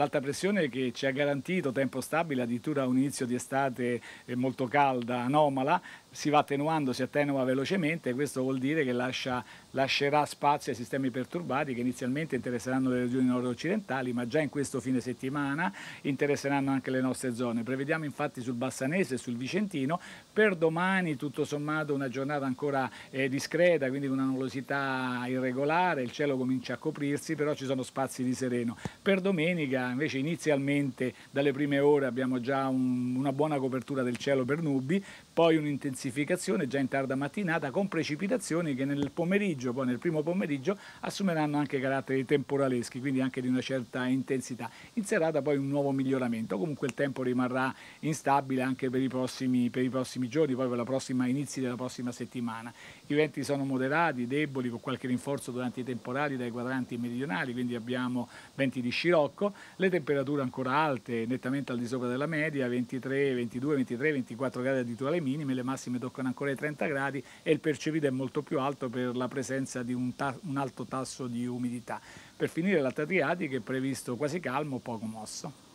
l'alta pressione che ci ha garantito tempo stabile, addirittura un inizio di estate eh, molto calda, anomala, si va attenuando, si attenua velocemente questo vuol dire che lascia, lascerà spazio ai sistemi perturbati che inizialmente interesseranno le regioni nord-occidentali, ma già in questo fine settimana interesseranno anche le nostre zone. Prevediamo infatti sul Bassanese e sul Vicentino per domani tutto sommato una giornata ancora eh, discreta, quindi con una nuvolosità irregolare, il cielo comincia a coprirsi, però ci sono spazi di sereno. Per domenica invece inizialmente dalle prime ore abbiamo già un, una buona copertura del cielo per nubi, poi un'intensificazione già in tarda mattinata con precipitazioni che nel pomeriggio, poi nel primo pomeriggio, assumeranno anche caratteri temporaleschi, quindi anche di una certa intensità. In serata poi un nuovo miglioramento, comunque il tempo rimarrà instabile anche per i prossimi, per i prossimi giorni, poi per la prossima inizi della prossima settimana. I venti sono moderati, deboli, con qualche rinforzo durante i temporali dai quadranti meridionali, quindi abbiamo venti di scirocco, le temperature ancora alte, nettamente al di sopra della media, 23, 22, 23, 24 gradi addirittura le minime, le massime toccano ancora i 30 gradi e il percepito è molto più alto per la presenza di un, ta un alto tasso di umidità. Per finire l'alta Adriatica è previsto quasi calmo, poco mosso.